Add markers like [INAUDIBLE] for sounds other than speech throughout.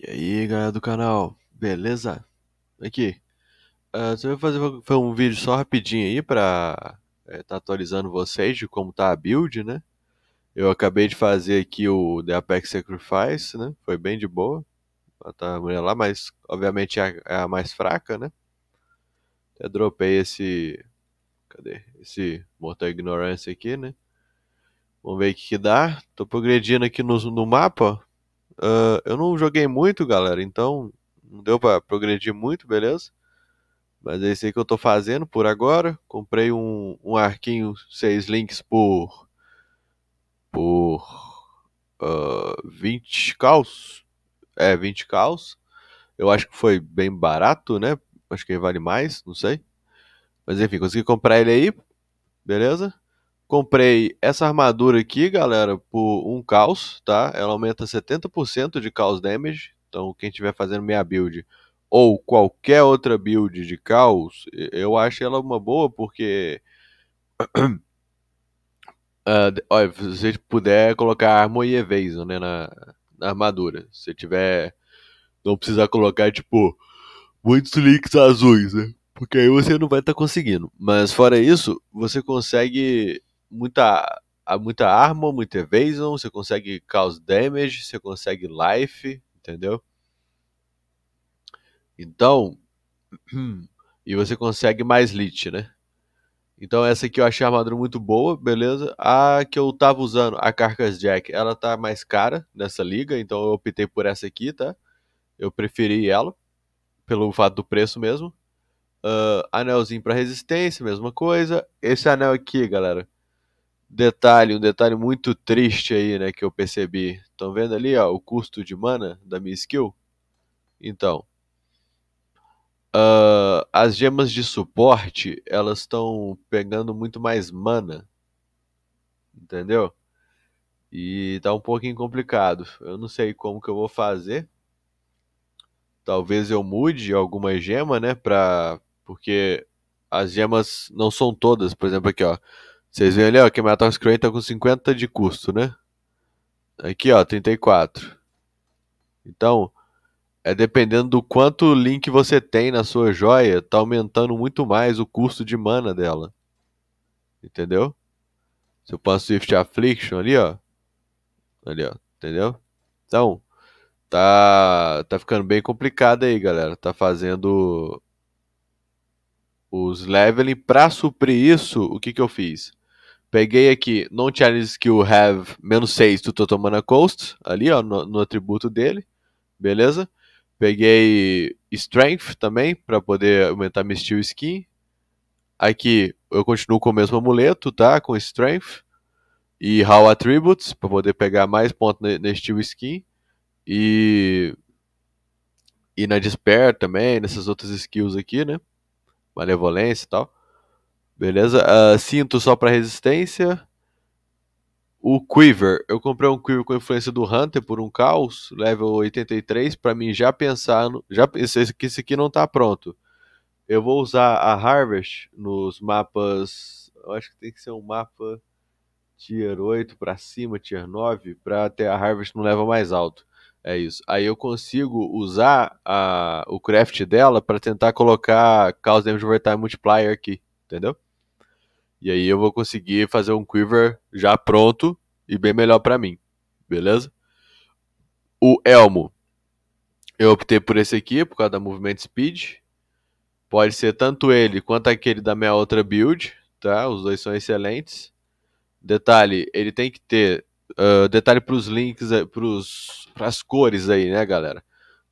E aí galera do canal, beleza? Aqui, uh, você vai fazer foi um vídeo só rapidinho aí pra é, tá atualizando vocês de como tá a build, né? Eu acabei de fazer aqui o The Apex Sacrifice, né? Foi bem de boa, tá a mulher lá, mas obviamente é a, é a, mais fraca, né? Até dropei esse, cadê? Esse Mortal Ignorance aqui, né? Vamos ver o que, que dá. Tô progredindo aqui no, no mapa, Uh, eu não joguei muito, galera, então não deu para progredir muito, beleza? Mas é isso aí que eu tô fazendo por agora. Comprei um, um arquinho 6 links por. por. Uh, ah, 20 caos. É, 20 caos. Eu acho que foi bem barato, né? Acho que vale mais, não sei. Mas enfim, consegui comprar ele aí, beleza? Comprei essa armadura aqui, galera, por um caos, tá? Ela aumenta 70% de caos damage. Então, quem estiver fazendo minha build ou qualquer outra build de caos, eu acho ela uma boa porque uh, [CLEARS THROAT] olha, se você puder colocar armor e evasion, né, na, na armadura. Se tiver não precisar colocar tipo muitos links azuis, né? Porque aí você não vai estar tá conseguindo. Mas fora isso, você consegue muita, muita arma, muita evasion, você consegue cause damage, você consegue life, entendeu? Então, [CLEARS THROAT] e você consegue mais lit, né? Então essa aqui eu achei a armadura muito boa, beleza? A que eu tava usando, a Carcass Jack, ela tá mais cara nessa liga, então eu optei por essa aqui, tá? Eu preferi ela, pelo fato do preço mesmo. Uh, anelzinho para resistência, mesma coisa. Esse anel aqui, galera, detalhe, um detalhe muito triste aí, né, que eu percebi. Estão vendo ali, ó, o custo de mana da minha skill? Então, uh, as gemas de suporte, elas estão pegando muito mais mana, entendeu? E tá um pouquinho complicado. Eu não sei como que eu vou fazer. Talvez eu mude alguma gema, né, pra... Porque as gemas não são todas, por exemplo, aqui, ó vocês veem ali, ó, que Metal Screen tá com 50 de custo, né? Aqui, ó, 34. Então, é dependendo do quanto link você tem na sua joia, tá aumentando muito mais o custo de mana dela. Entendeu? Se eu passo Swift Affliction ali, ó. Ali, ó. Entendeu? Então, tá, tá ficando bem complicado aí, galera. Tá fazendo os leveling. Pra suprir isso, o que que eu fiz? Peguei aqui Non-Challenge Skill Have menos 6 do tomando a Cost, ali ó, no, no atributo dele, beleza? Peguei Strength também, para poder aumentar minha Steel Skin. Aqui eu continuo com o mesmo amuleto, tá? Com Strength. E How Attributes, para poder pegar mais pontos na, na Steel Skin. E, e na Despair também, nessas outras skills aqui, né? Malevolência e tal. Beleza? Uh, cinto só para resistência. O Quiver. Eu comprei um Quiver com influência do Hunter por um caos, level 83, para mim já pensar. No, já pensei que esse aqui não tá pronto. Eu vou usar a Harvest nos mapas. Eu acho que tem que ser um mapa tier 8 para cima, tier 9, para ter a Harvest no level mais alto. É isso. Aí eu consigo usar a, o craft dela para tentar colocar Chaos Damage Overtime Multiplier aqui, entendeu? E aí eu vou conseguir fazer um Quiver já pronto e bem melhor para mim, beleza? O Elmo. Eu optei por esse aqui por causa da Movement Speed. Pode ser tanto ele quanto aquele da minha outra build, tá? Os dois são excelentes. Detalhe, ele tem que ter... Uh, detalhe para os links, eh, para as cores aí, né, galera?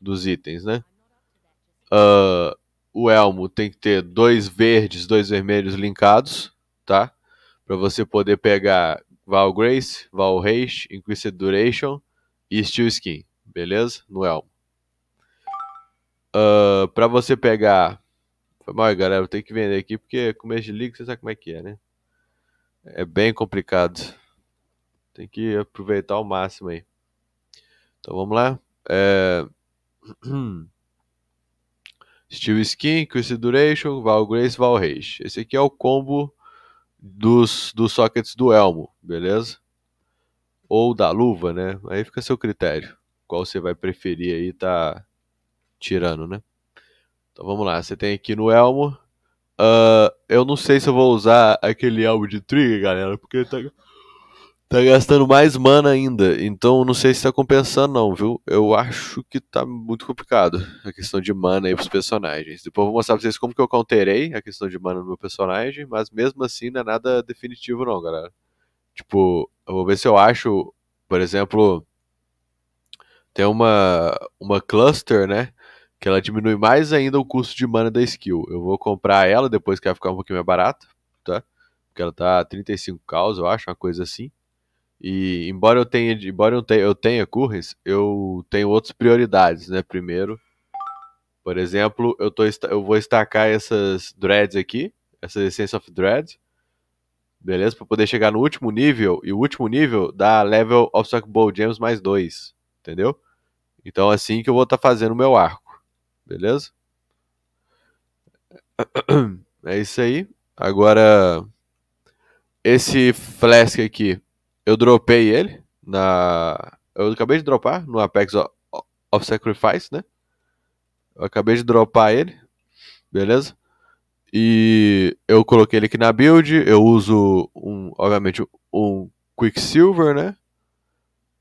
Dos itens, né? Uh, o elmo tem que ter dois verdes, dois vermelhos linkados tá? Para você poder pegar Val Grace, Val Haste, Increased Duration e Steel Skin, beleza? No Elmo. Uh, ah, para você pegar. Foi mal, galera, eu tenho que vender aqui porque começo de liga você sabe como é que é, né? É bem complicado. Tem que aproveitar ao máximo aí. Então vamos lá. É... [CLEARS THROAT] Steel Skin, Cruise Duration, Val Grace, Val Reis. Esse aqui é o combo dos, dos sockets do elmo, beleza? Ou da luva, né? Aí fica a seu critério. Qual você vai preferir aí tá tirando, né? Então vamos lá, você tem aqui no elmo. Uh, eu não sei se eu vou usar aquele elmo de trigger, galera, porque tá Tá gastando mais mana ainda. Então não sei se tá compensando, não, viu? Eu acho que tá muito complicado a questão de mana aí pros personagens. Depois eu vou mostrar pra vocês como que eu counterei a questão de mana no meu personagem, mas mesmo assim não é nada definitivo, não, galera. Tipo, eu vou ver se eu acho, por exemplo, tem uma, uma cluster, né? Que ela diminui mais ainda o custo de mana da skill. Eu vou comprar ela depois que ela ficar um pouquinho mais barata, tá? Porque ela tá 35 caus, eu acho, uma coisa assim. E embora eu tenha, embora eu tenha, eu tenha curres eu tenho outras prioridades, né? Primeiro, por exemplo, eu, tô, eu vou estacar essas dreads aqui, essas Essence of Dreads, beleza? Para poder chegar no último nível, e o último nível dá level Obstacle Ball Gems mais 2, entendeu? Então é assim que eu vou estar tá fazendo o meu arco, beleza? [CLEARS THROAT] É isso aí. Agora, esse flask aqui, eu dropei ele na. Eu acabei de dropar no Apex of Sacrifice, né? Eu acabei de dropar ele, beleza? E eu coloquei ele aqui na build. Eu uso, um, obviamente, um Quicksilver, né?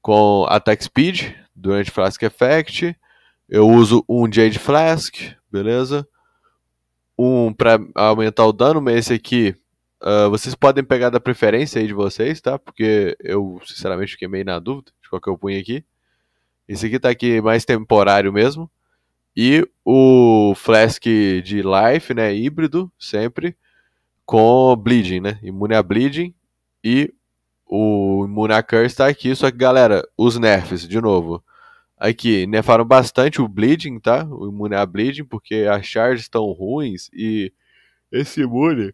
Com Attack Speed durante Flask Effect. Eu uso um Jade Flask, beleza? Um para aumentar o dano, mas esse aqui Uh, vocês podem pegar da preferência aí de vocês, tá? Porque eu, sinceramente, fiquei meio na dúvida de qual que eu punho aqui. Esse aqui tá aqui mais temporário mesmo. E o Flask de Life, né? Híbrido, sempre. Com Bleeding, né? Imune a Bleeding. E o Imune a Curse tá aqui. Só que, galera, os nerfs, de novo. Aqui, nerfaram bastante o Bleeding, tá? O Imune a Bleeding, porque as charges estão ruins e esse Imune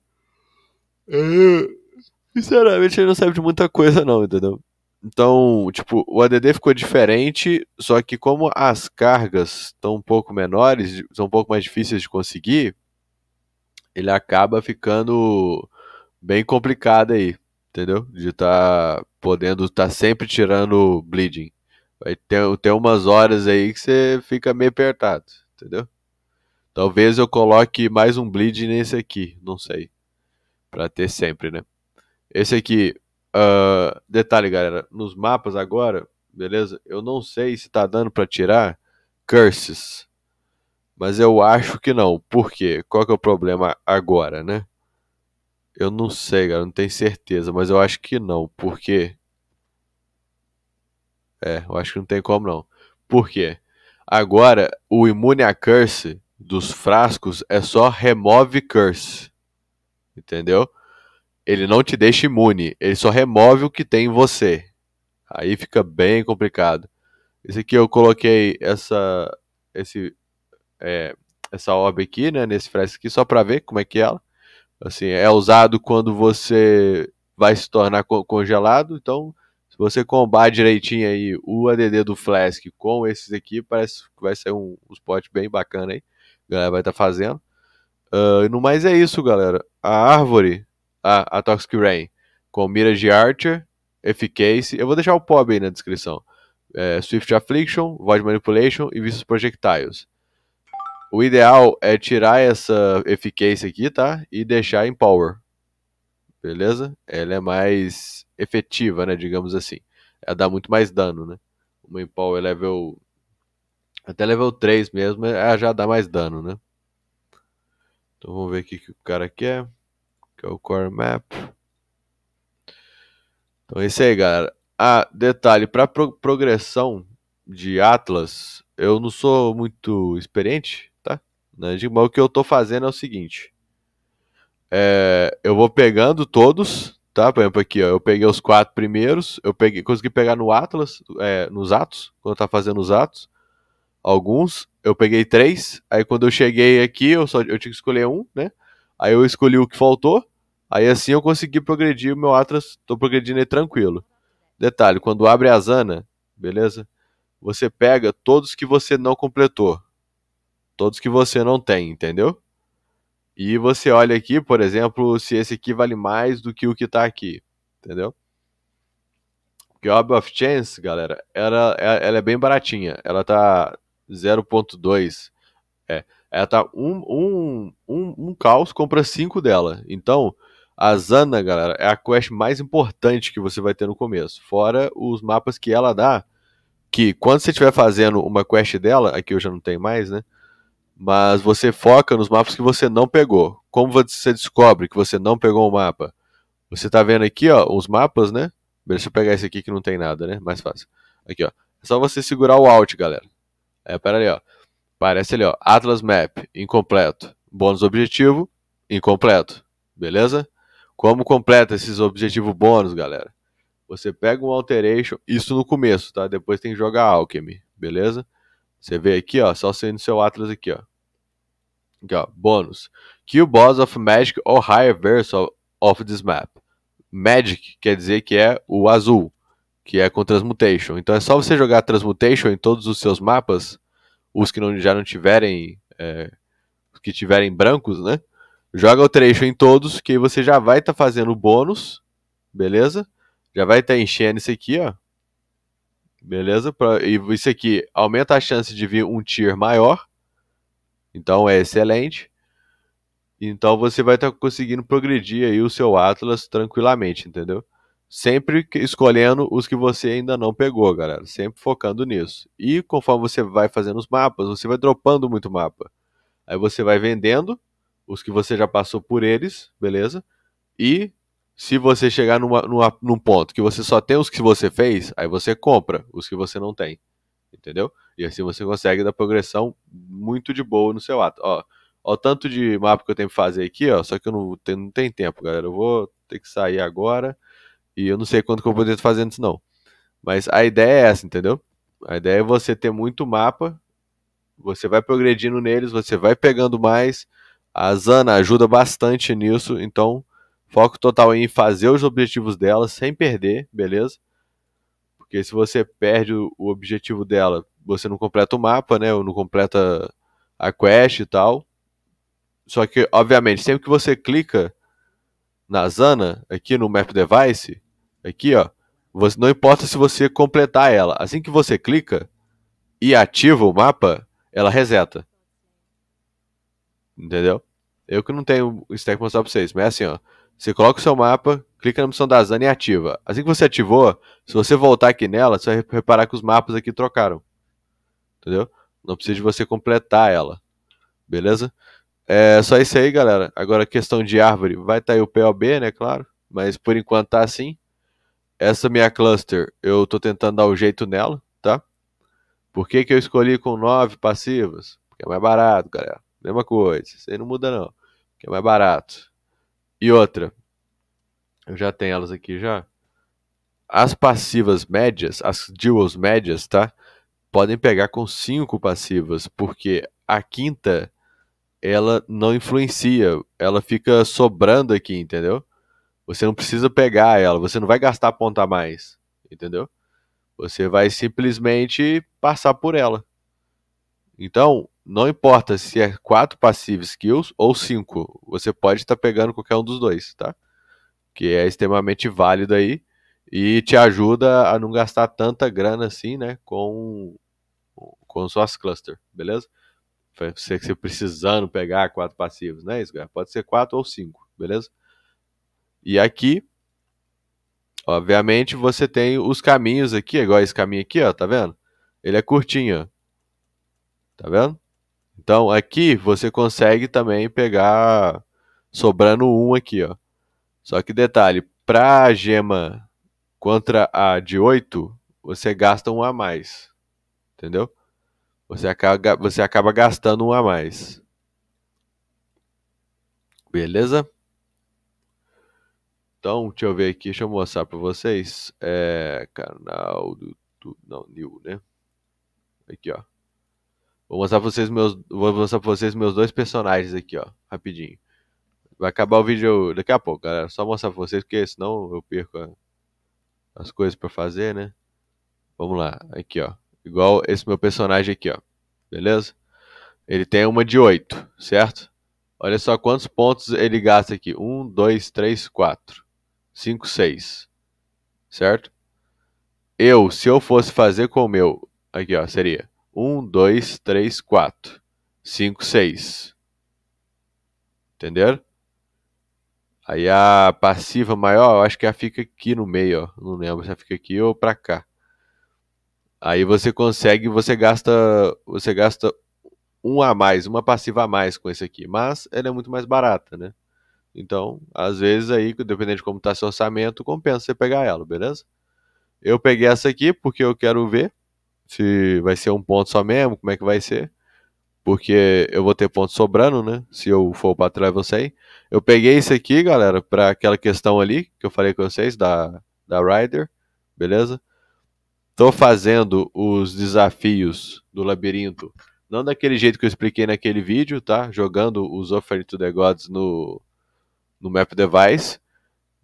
ah, sinceramente, ele não serve de muita coisa, não, entendeu? Então, tipo, o ADD ficou diferente, só que como as cargas estão um pouco menores, são um pouco mais difíceis de conseguir, ele acaba ficando bem complicado aí, entendeu? De estar tá podendo estar tá sempre tirando bleeding. Vai ter, ter umas horas aí que você fica meio apertado, entendeu? Talvez eu coloque mais um bleed nesse aqui, não sei para ter sempre, né? Esse aqui, uh, detalhe, galera, nos mapas agora, beleza? Eu não sei se tá dando para tirar curses, mas eu acho que não. Por quê? Qual que é o problema agora, né? Eu não sei, galera, não tenho certeza, mas eu acho que não, porque É, eu acho que não tem como não. Por quê? Agora, o imune a curse dos frascos é só remove curse entendeu? Ele não te deixa imune, ele só remove o que tem em você. Aí fica bem complicado. Esse aqui eu coloquei essa esse é, essa orbe aqui, né, nesse fresco aqui só para ver como é que é ela. Assim, é usado quando você vai se tornar co congelado, então se você combar direitinho aí o ADD do Flask com esses aqui, parece que vai ser um, um spot bem bacana aí. A galera vai estar tá fazendo. Uh, no mais é isso, galera. A árvore, a, a Toxic Rain, com miras de Archer, Efficacy. Eu vou deixar o POB aí na descrição. É, Swift Affliction, Void Manipulation e Vistos Projectiles. O ideal é tirar essa eficácia aqui, tá? E deixar em Power. Beleza? Ela é mais efetiva, né? Digamos assim. Ela dá muito mais dano, né? Uma em Power level... Até level 3 mesmo, ela já dá mais dano, né? Então vamos ver o que o cara quer, que é o Core Map. Então é isso aí, galera. Ah, detalhe, para pro progressão de Atlas, eu não sou muito experiente, tá? Né, mas o que eu tô fazendo é o seguinte. É, eu vou pegando todos, tá? Por exemplo, aqui, ó, eu peguei os quatro primeiros, eu peguei, consegui pegar no Atlas, é, nos atos, quando tá fazendo os atos alguns. Eu peguei três. Aí quando eu cheguei aqui, eu só eu tinha que escolher um, né? Aí eu escolhi o que faltou. Aí assim eu consegui progredir o meu Atlas. Tô progredindo aí tranquilo. Detalhe, quando abre a Zana, beleza? Você pega todos que você não completou. Todos que você não tem, entendeu? E você olha aqui, por exemplo, se esse aqui vale mais do que o que tá aqui, entendeu? Porque a of Chance, galera, ela, é, ela é bem baratinha. Ela tá 0.2. É, ela tá um, um, um, um caos compra 5 dela. Então, a Zana, galera, é a quest mais importante que você vai ter no começo. Fora os mapas que ela dá, que quando você estiver fazendo uma quest dela, aqui eu já não tenho mais, né? Mas você foca nos mapas que você não pegou. Como você descobre que você não pegou o um mapa? Você tá vendo aqui, ó, os mapas, né? Deixa eu pegar esse aqui que não tem nada, né? Mais fácil. Aqui, ó. É só você segurar o Alt, galera. É, pera ali, ó. Parece ali, ó. Atlas Map, incompleto. Bônus objetivo, incompleto. Beleza? Como completa esses objetivos bônus, galera? Você pega um Alteration, isso no começo, tá? Depois tem que jogar Alchemy, beleza? Você vê aqui, ó, só sendo seu Atlas aqui, ó. Aqui, ó, bônus. Kill boss of Magic or higher verse of, of this map. Magic quer dizer que é o azul, que é com Transmutation. Então é só você jogar Transmutation em todos os seus mapas, os que não, já não tiverem, é, que tiverem brancos, né? Joga o trecho em todos, que você já vai estar tá fazendo bônus, beleza? Já vai estar tá enchendo isso aqui, ó. Beleza? Pra, e isso aqui aumenta a chance de vir um tier maior. Então é excelente. Então você vai estar tá conseguindo progredir aí o seu Atlas tranquilamente, entendeu? sempre escolhendo os que você ainda não pegou, galera. Sempre focando nisso. E conforme você vai fazendo os mapas, você vai dropando muito mapa. Aí você vai vendendo os que você já passou por eles, beleza? E se você chegar numa, numa, num ponto que você só tem os que você fez, aí você compra os que você não tem. Entendeu? E assim você consegue dar progressão muito de boa no seu ato. Ó, ó o tanto de mapa que eu tenho que fazer aqui, ó. Só que eu não, não tenho tempo, galera. Eu vou ter que sair agora. E eu não sei quanto que eu vou fazer antes, não. Mas a ideia é essa, entendeu? A ideia é você ter muito mapa, você vai progredindo neles, você vai pegando mais. A Zana ajuda bastante nisso, então foco total em fazer os objetivos dela sem perder, beleza? Porque se você perde o objetivo dela, você não completa o mapa, né? Ou não completa a quest e tal. Só que, obviamente, sempre que você clica na Zana, aqui no Map Device, Aqui, ó. Você, não importa se você completar ela. Assim que você clica e ativa o mapa, ela reseta. Entendeu? Eu que não tenho stack pra mostrar pra vocês, mas é assim, ó. Você coloca o seu mapa, clica na opção da Zana e ativa. Assim que você ativou, se você voltar aqui nela, você vai reparar que os mapas aqui trocaram. Entendeu? Não precisa de você completar ela. Beleza? É só isso aí, galera. Agora, questão de árvore. Vai estar tá aí o POB, né? Claro. Mas por enquanto tá assim. Essa minha cluster, eu tô tentando dar o um jeito nela, tá? Por que, que eu escolhi com nove passivas? Porque é mais barato, galera. Mesma coisa, isso aí não muda não, porque é mais barato. E outra, eu já tenho elas aqui já. As passivas médias, as duals médias, tá? Podem pegar com cinco passivas, porque a quinta ela não influencia, ela fica sobrando aqui, entendeu? Você não precisa pegar ela, você não vai gastar ponta a mais, entendeu? Você vai simplesmente passar por ela. Então, não importa se é 4 passive skills ou 5, você pode estar tá pegando qualquer um dos dois, tá? Que é extremamente válido aí e te ajuda a não gastar tanta grana assim, né, com com suas cluster, beleza? Você você precisando pegar quatro passivos, né, isso, Pode ser quatro ou cinco, beleza? E aqui, obviamente, você tem os caminhos aqui, igual esse caminho aqui, ó, tá vendo? Ele é curtinho, tá vendo? Então, aqui você consegue também pegar sobrando um aqui, ó. Só que detalhe, para a gema contra a de 8, você gasta um a mais. Entendeu? Você acaba, você acaba gastando um a mais. Beleza? Então, deixa eu ver aqui, deixa eu mostrar para vocês. É, canal do YouTube, não, New, né? Aqui, ó. Vou mostrar para vocês meus, vou mostrar para vocês meus dois personagens aqui, ó, rapidinho. Vai acabar o vídeo daqui a pouco, galera. Só mostrar para vocês porque senão eu perco a, as coisas para fazer, né? Vamos lá, aqui, ó. Igual esse meu personagem aqui, ó. Beleza? Ele tem uma de 8, certo? Olha só quantos pontos ele gasta aqui. 1, 2, 3, 4. 5, 6. Certo? Eu, se eu fosse fazer com o meu, aqui ó, seria 1, 2, 3, 4, 5, 6. Entenderam? Aí a passiva maior, eu acho que ela fica aqui no meio, ó. Não lembro se ela fica aqui ou pra cá. Aí você consegue, você gasta, você gasta um a mais, uma passiva a mais com esse aqui, mas ela é muito mais barata, né? Então, às vezes aí, dependendo de como está seu orçamento, compensa você pegar ela, beleza? Eu peguei essa aqui porque eu quero ver se vai ser um ponto só mesmo, como é que vai ser. Porque eu vou ter ponto sobrando, né? Se eu for para trás, você aí. Eu peguei isso aqui, galera, para aquela questão ali que eu falei com vocês da, da Rider, beleza? Tô fazendo os desafios do labirinto, não daquele jeito que eu expliquei naquele vídeo, tá? Jogando os Offering to the Gods no, no map device,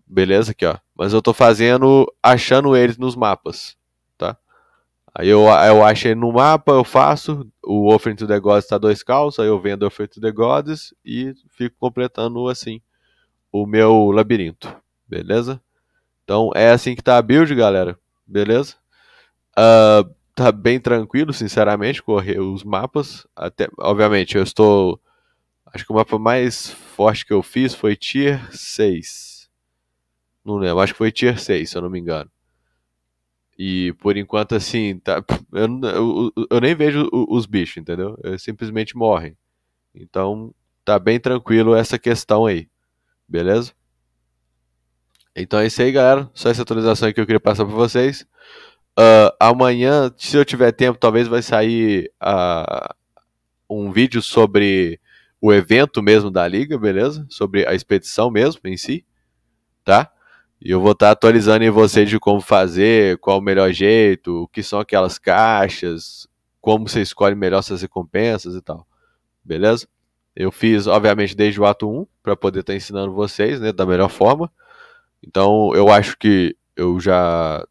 beleza aqui, ó. Mas eu tô fazendo achando eles nos mapas, tá? Aí eu, eu acho ele no mapa, eu faço, o Offering to the Gods tá dois calços, aí eu vendo o Offering to the Gods e fico completando assim o meu labirinto, beleza? Então é assim que tá a build, galera, beleza? Uh, tá bem tranquilo, sinceramente, correr os mapas. Até, obviamente, eu estou Acho que o mapa mais forte que eu fiz foi Tier 6. Não lembro, acho que foi Tier 6, se eu não me engano. E por enquanto, assim, tá, [LAUGHS] eu, eu, eu nem vejo os bichos, entendeu? Eles simplesmente morrem. Então, tá bem tranquilo essa questão aí. Beleza? Então é isso aí, galera. Só essa atualização que eu queria passar para vocês. Uh, amanhã, se eu tiver tempo, talvez vai sair uh, um vídeo sobre o evento mesmo da liga, beleza? Sobre a expedição mesmo em si, tá? E eu vou estar tá atualizando em vocês de como fazer, qual o melhor jeito, o que são aquelas caixas, como você escolhe melhor suas recompensas e tal. Beleza? Eu fiz, obviamente, desde o ato 1 para poder estar tá ensinando vocês, né, da melhor forma. Então, eu acho que eu já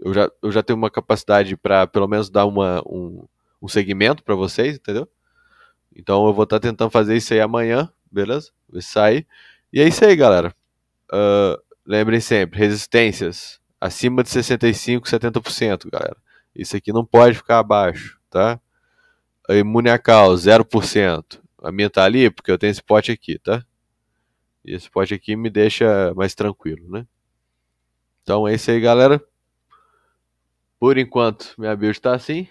eu já, eu já tenho uma capacidade para pelo menos dar uma, um, um segmento para vocês, entendeu? Então eu vou estar tá tentando fazer isso aí amanhã, beleza? Vou sair. E é isso aí, galera. Uh, lembrem sempre, resistências acima de 65, 70%, galera. Isso aqui não pode ficar abaixo, tá? A imuniacal, 0%. A minha tá ali porque eu tenho esse pote aqui, tá? E esse pote aqui me deixa mais tranquilo, né? Então é isso aí, galera. Por enquanto, minha build está assim.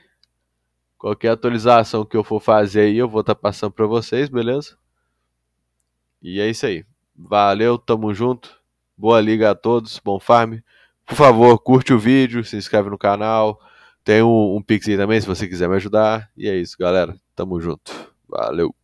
Qualquer atualização que eu for fazer aí, eu vou estar tá passando para vocês, beleza? E é isso aí. Valeu, tamo junto. Boa liga a todos, bom farm. Por favor, curte o vídeo, se inscreve no canal. Tem um, um pix aí também se você quiser me ajudar. E é isso, galera. Tamo junto. Valeu.